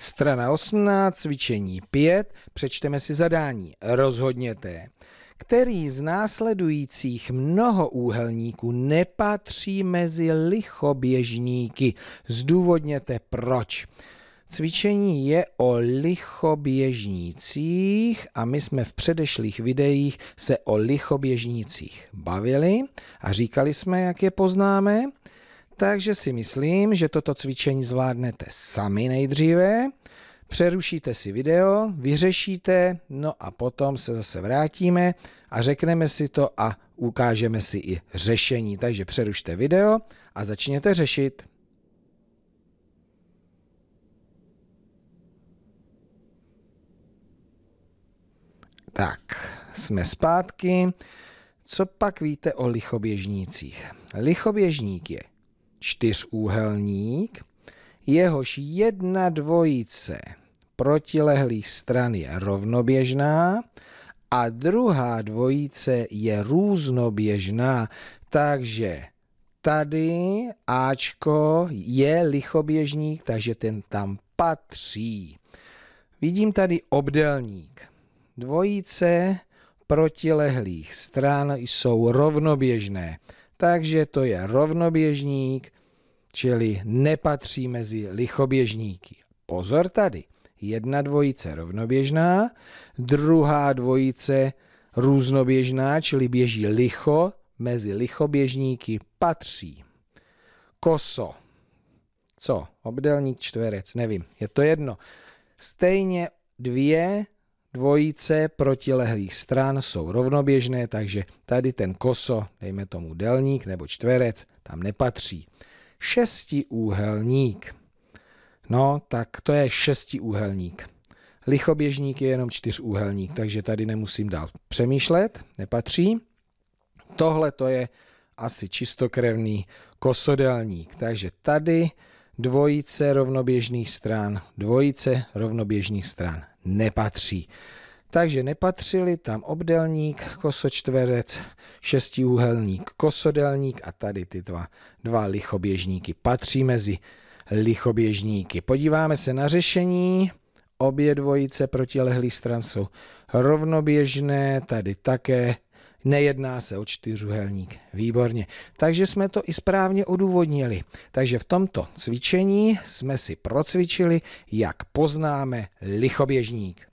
Strana 18, cvičení 5, přečteme si zadání. Rozhodněte, který z následujících úhelníků nepatří mezi lichoběžníky. Zdůvodněte proč. Cvičení je o lichoběžnících a my jsme v předešlých videích se o lichoběžnících bavili a říkali jsme, jak je poznáme. Takže si myslím, že toto cvičení zvládnete sami nejdříve, přerušíte si video, vyřešíte, no a potom se zase vrátíme a řekneme si to a ukážeme si i řešení. Takže přerušte video a začněte řešit. Tak, jsme zpátky. Co pak víte o lichoběžnících? Lichoběžník je čtyřúhelník, jehož jedna dvojice protilehlých stran je rovnoběžná a druhá dvojice je různoběžná, takže tady Ačko je lichoběžník, takže ten tam patří. Vidím tady obdelník. Dvojice protilehlých stran jsou rovnoběžné takže to je rovnoběžník, čili nepatří mezi lichoběžníky. Pozor tady, jedna dvojice rovnoběžná, druhá dvojice různoběžná, čili běží licho, mezi lichoběžníky patří. Koso. Co? Obdelník, čtverec, nevím, je to jedno. Stejně dvě dvojice protilehlých stran jsou rovnoběžné, takže tady ten koso, dejme tomu delník nebo čtverec, tam nepatří. Šestiúhelník. No, tak to je šestiúhelník. Lichoběžník je jenom čtyřúhelník, takže tady nemusím dál přemýšlet, nepatří. Tohle to je asi čistokrevný kosodelník, takže tady dvojice rovnoběžných stran, dvojice rovnoběžných stran nepatří. Takže nepatřili tam obdelník, kosočtverec, šestiúhelník, kosodelník a tady ty dva, dva lichoběžníky patří mezi lichoběžníky. Podíváme se na řešení. Obě dvojice protilehlých stran jsou rovnoběžné, tady také Nejedná se o čtyřuhelník. Výborně. Takže jsme to i správně odůvodnili. Takže v tomto cvičení jsme si procvičili, jak poznáme lichoběžník.